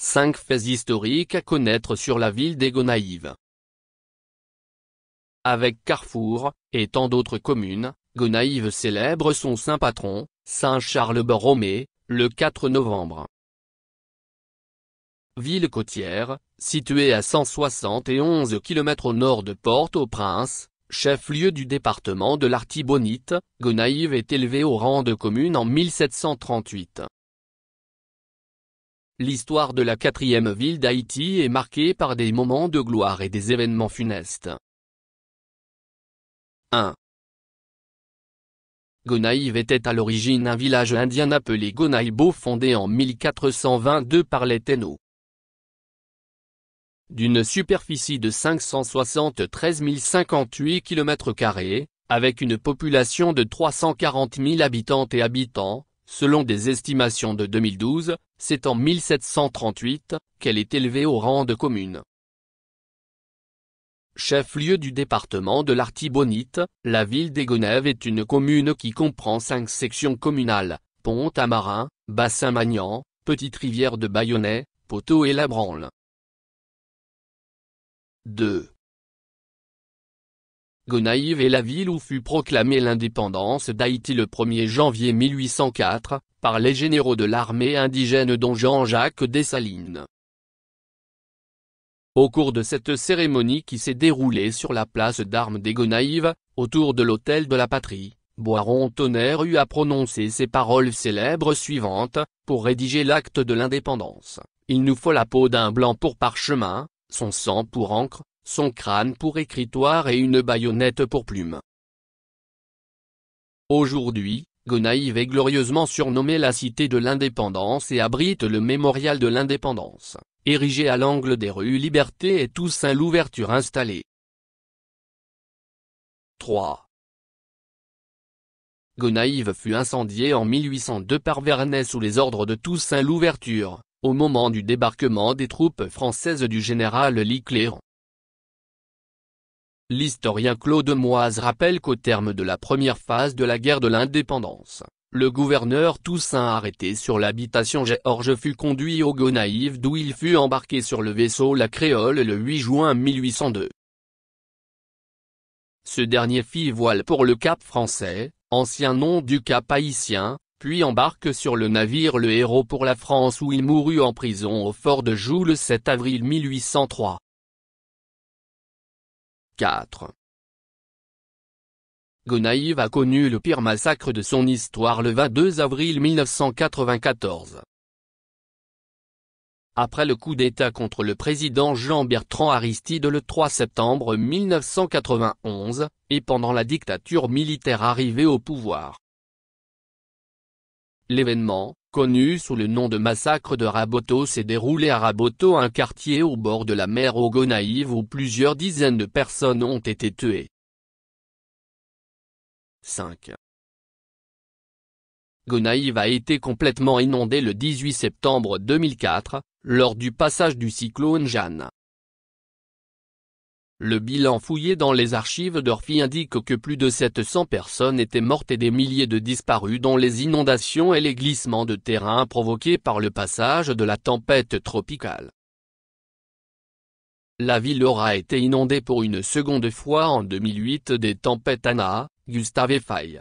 5 faits historiques à connaître sur la ville des Gonaïves. Avec Carrefour, et tant d'autres communes, Gonaïve célèbre son saint patron, Saint Charles Borromée, le 4 novembre. Ville côtière, située à 171 km au nord de Port-au-Prince, chef-lieu du département de l'Artibonite, Gonaïve est élevée au rang de commune en 1738. L'histoire de la quatrième ville d'Haïti est marquée par des moments de gloire et des événements funestes. 1. Gonaïve était à l'origine un village indien appelé Gonaïbo fondé en 1422 par les Ténos. D'une superficie de 573 058 km2, avec une population de 340 000 habitantes et habitants, Selon des estimations de 2012, c'est en 1738 qu'elle est élevée au rang de commune. Chef-lieu du département de l'Artibonite, la ville d'Egonève est une commune qui comprend cinq sections communales, Pont-à-Marin, Bassin-Magnan, Petite Rivière de Bayonnais, Poteau et La 2. Gonaïve est la ville où fut proclamée l'indépendance d'Haïti le 1er janvier 1804, par les généraux de l'armée indigène dont Jean-Jacques Dessalines. Au cours de cette cérémonie qui s'est déroulée sur la place d'armes des Gonaïves, autour de l'hôtel de la patrie, Boiron Tonnerre eut à prononcer ces paroles célèbres suivantes, pour rédiger l'acte de l'indépendance. Il nous faut la peau d'un blanc pour parchemin, son sang pour encre, son crâne pour écritoire et une baïonnette pour plume. Aujourd'hui, Gonaïve est glorieusement surnommée la Cité de l'Indépendance et abrite le Mémorial de l'Indépendance, érigé à l'angle des rues Liberté et Toussaint l'ouverture installée. 3. Gonaïve fut incendiée en 1802 par Vernet sous les ordres de Toussaint l'ouverture, au moment du débarquement des troupes françaises du général Licléan. L'historien Claude Moise rappelle qu'au terme de la première phase de la guerre de l'indépendance, le gouverneur Toussaint arrêté sur l'habitation Georges fut conduit au Gonaïve d'où il fut embarqué sur le vaisseau La Créole le 8 juin 1802. Ce dernier fit voile pour le Cap français, ancien nom du Cap haïtien, puis embarque sur le navire Le Héros pour la France où il mourut en prison au fort de Joux le 7 avril 1803. 4. Gonaïve a connu le pire massacre de son histoire le 22 avril 1994. Après le coup d'État contre le président Jean-Bertrand Aristide le 3 septembre 1991, et pendant la dictature militaire arrivée au pouvoir, L'événement, connu sous le nom de massacre de Raboto s'est déroulé à Raboto un quartier au bord de la mer Gonaïve où plusieurs dizaines de personnes ont été tuées. 5. Gonaïve a été complètement inondée le 18 septembre 2004, lors du passage du cyclone Jeanne. Le bilan fouillé dans les archives d'Orphy indique que plus de 700 personnes étaient mortes et des milliers de disparus dont les inondations et les glissements de terrain provoqués par le passage de la tempête tropicale. La ville aura été inondée pour une seconde fois en 2008 des tempêtes Anna, Gustave et Faye.